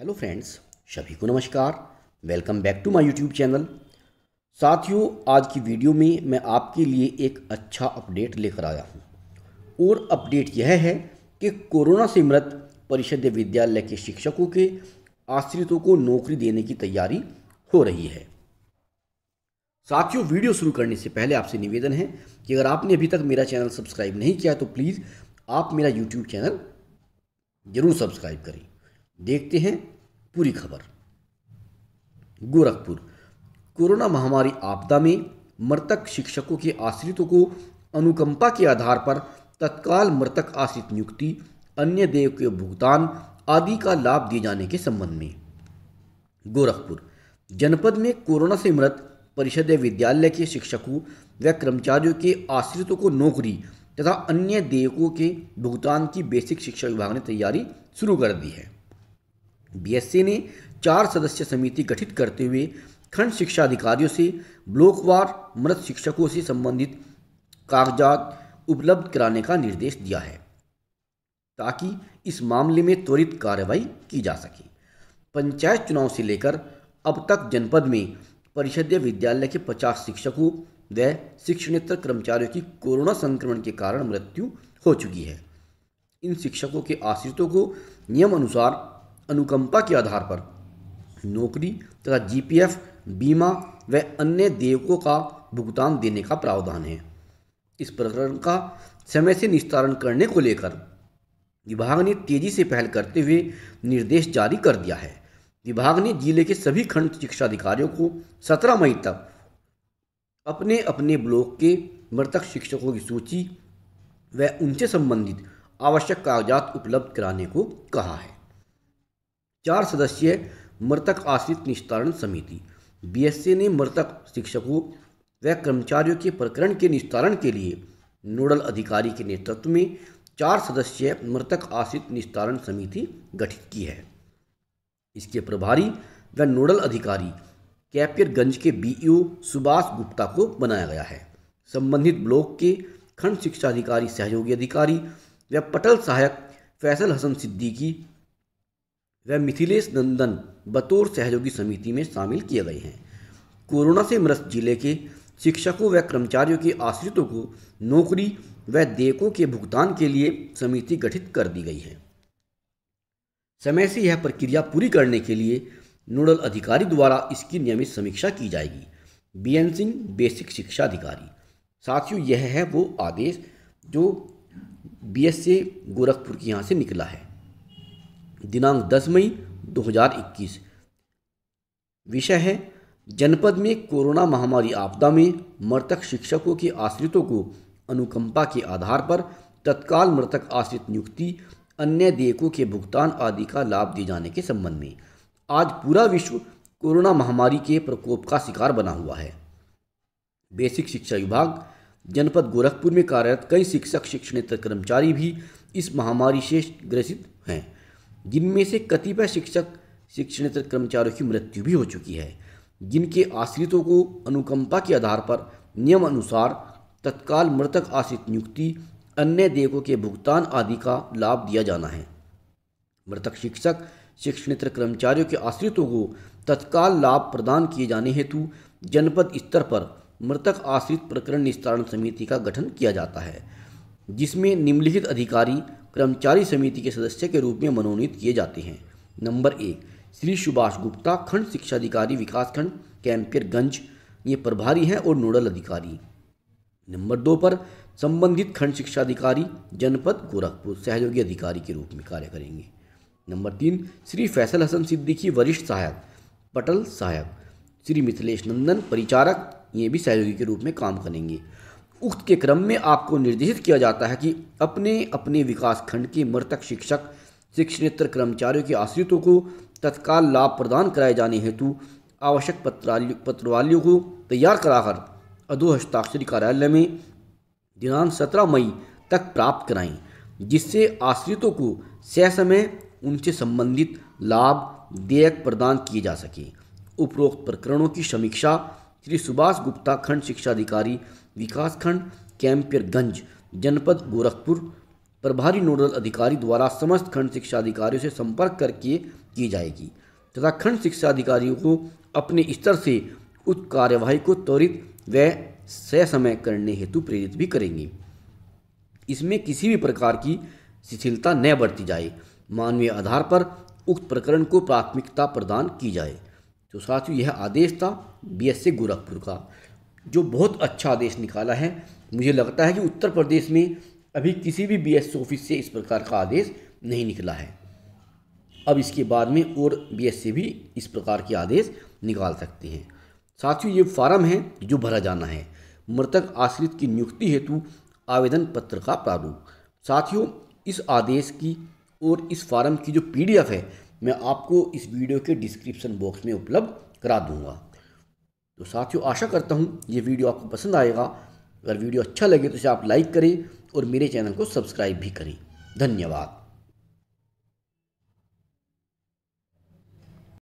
hello friends सभी को नमस्कार welcome back to my YouTube channel साथियों आज की वीडियो में मैं आपके लिए एक अच्छा अपडेट लेकर आया हूँ और अपडेट यह है कि कोरोना से मृत परिषद विद्यालय के शिक्षकों के आश्रितों को नौकरी देने की तैयारी हो रही है साथियों वीडियो शुरू करने से पहले आपसे निवेदन है कि अगर आपने अभी तक मेरा चैनल सब्सक्राइब नहीं किया तो प्लीज़ आप मेरा यूट्यूब चैनल ज़रूर सब्सक्राइब करें देखते हैं पूरी खबर गोरखपुर कोरोना महामारी आपदा में मृतक शिक्षकों के आश्रितों को अनुकंपा के आधार पर तत्काल मृतक आश्रित नियुक्ति अन्य देव के भुगतान आदि का लाभ दिए जाने के संबंध में गोरखपुर जनपद में कोरोना से मृत परिषद विद्यालय के शिक्षकों व कर्मचारियों के आश्रितों को नौकरी तथा अन्य देयकों के भुगतान की बेसिक शिक्षा विभाग ने तैयारी शुरू कर दी है बीएससी ने चार सदस्य समिति गठित करते हुए खंड शिक्षा अधिकारियों से ब्लॉकवार मृत शिक्षकों से संबंधित कागजात उपलब्ध कराने का निर्देश दिया है ताकि इस मामले में त्वरित कार्रवाई की जा सके पंचायत चुनाव से लेकर अब तक जनपद में परिषदीय विद्यालय के पचास शिक्षकों व शिक्षणेतर कर्मचारियों की कोरोना संक्रमण के कारण मृत्यु हो चुकी है इन शिक्षकों के आश्रितों को नियम अनुसार अनुकंपा के आधार पर नौकरी तथा जीपीएफ बीमा व अन्य देयकों का भुगतान देने का प्रावधान है इस प्रकरण का समय से निस्तारण करने को लेकर विभाग ने तेजी से पहल करते हुए निर्देश जारी कर दिया है विभाग ने जिले के सभी खंड शिक्षा अधिकारियों को 17 मई तक अपने अपने ब्लॉक के मृतक शिक्षकों की सूची व उनसे संबंधित आवश्यक कागजात उपलब्ध कराने को कहा है चार सदस्यीय मृतक आश्रित निस्तारण समिति बीएससी ने मृतक शिक्षकों व कर्मचारियों के प्रकरण के निस्तारण के लिए नोडल अधिकारी के नेतृत्व में चार सदस्यीय मृतक आश्रित निस्तारण समिति गठित की है इसके प्रभारी व नोडल अधिकारी कैपियरगंज के बीईओ सुभाष गुप्ता को बनाया गया है संबंधित ब्लॉक के खंड शिक्षा अधिकारी सहयोगी अधिकारी व पटल सहायक फैसल हसन सिद्दीकी व मिथिलेश नंदन बतौर सहयोगी समिति में शामिल किए गए हैं कोरोना से मृत जिले के शिक्षकों व कर्मचारियों के आश्रितों को नौकरी व देयकों के भुगतान के लिए समिति गठित कर दी गई है समय से यह प्रक्रिया पूरी करने के लिए नोडल अधिकारी द्वारा इसकी नियमित समीक्षा की जाएगी बीएन सिंह बेसिक शिक्षा अधिकारी साथियों यह है वो आदेश जो ए गोरखपुर के यहाँ से निकला है दिनांक 10 मई 2021 विषय है जनपद में कोरोना महामारी आपदा में मृतक शिक्षकों के आश्रितों को अनुकंपा के आधार पर तत्काल मृतक आश्रित नियुक्ति अन्य देयकों के भुगतान आदि का लाभ दिए जाने के संबंध में आज पूरा विश्व कोरोना महामारी के प्रकोप का शिकार बना हुआ है बेसिक शिक्षा विभाग जनपद गोरखपुर में कार्यरत कई शिक्षक शिक्षण कर्मचारी भी इस महामारी से ग्रसित हैं जिनमें से कतिपय शिक्षक शिक्षणेतर कर्मचारियों की मृत्यु भी हो चुकी है जिनके आश्रितों को अनुकंपा के आधार पर नियम अनुसार तत्काल मृतक आश्रित नियुक्ति अन्य देखों के भुगतान आदि का लाभ दिया जाना है मृतक शिक्षक शिक्षणेतर कर्मचारियों के आश्रितों को तत्काल लाभ प्रदान किए जाने हेतु जनपद स्तर पर मृतक आश्रित प्रकरण निस्तारण समिति का गठन किया जाता है जिसमें निम्नलिखित अधिकारी कर्मचारी समिति के सदस्य के रूप में मनोनीत किए जाते हैं नंबर एक श्री सुभाष गुप्ता खंड शिक्षा अधिकारी विकासखंड कैंपियरगंज ये प्रभारी हैं और नोडल अधिकारी नंबर दो पर संबंधित खंड शिक्षा अधिकारी जनपद गोरखपुर सहयोगी अधिकारी के रूप में कार्य करेंगे नंबर तीन श्री फैसल हसन सिद्दीकी वरिष्ठ सहायक पटल सहायक श्री मिथिलेश नंदन परिचारक ये भी सहयोगी के रूप में काम करेंगे उक्त के क्रम में आपको निर्देशित किया जाता है कि अपने अपने विकास खंड के मृतक शिक्षक शिक्षणेत्र कर्मचारियों के आश्रितों को तत्काल लाभ प्रदान कराए जाने हेतु आवश्यक पत्रवालियों को तैयार कराकर अधो हस्ताक्षरी कार्यालय में दिनांक सत्रह मई तक प्राप्त कराएं जिससे आश्रितों को सहसमय उनसे संबंधित लाभ देयक प्रदान किए जा सके उपरोक्त प्रकरणों की समीक्षा श्री सुभाष गुप्ता खंड शिक्षा अधिकारी विकासखंड कैंपियरगंज जनपद गोरखपुर प्रभारी नोडल अधिकारी द्वारा समस्त खंड शिक्षा अधिकारियों से संपर्क करके की जाएगी तथा खंड शिक्षा अधिकारियों को अपने स्तर से उच्च कार्यवाही को त्वरित व समय करने हेतु प्रेरित भी करेंगे इसमें किसी भी प्रकार की शिथिलता न बरती जाए मानवीय आधार पर उक्त प्रकरण को प्राथमिकता प्रदान की जाए तो साथियों यह आदेश था बीएससी गोरखपुर का जो बहुत अच्छा आदेश निकाला है मुझे लगता है कि उत्तर प्रदेश में अभी किसी भी बीएससी ऑफिस से इस प्रकार का आदेश नहीं निकला है अब इसके बाद में और बीएससी भी इस प्रकार के आदेश निकाल सकते हैं साथियों ये फार्म है जो भरा जाना है मृतक आश्रित की नियुक्ति हेतु आवेदन पत्र का प्रारूप साथियों इस आदेश की और इस फार्म की जो पीडीएफ है मैं आपको इस वीडियो के डिस्क्रिप्शन बॉक्स में उपलब्ध करा दूंगा तो साथियों आशा करता हूँ ये वीडियो आपको पसंद आएगा अगर वीडियो अच्छा लगे तो इसे आप लाइक करें और मेरे चैनल को सब्सक्राइब भी करें धन्यवाद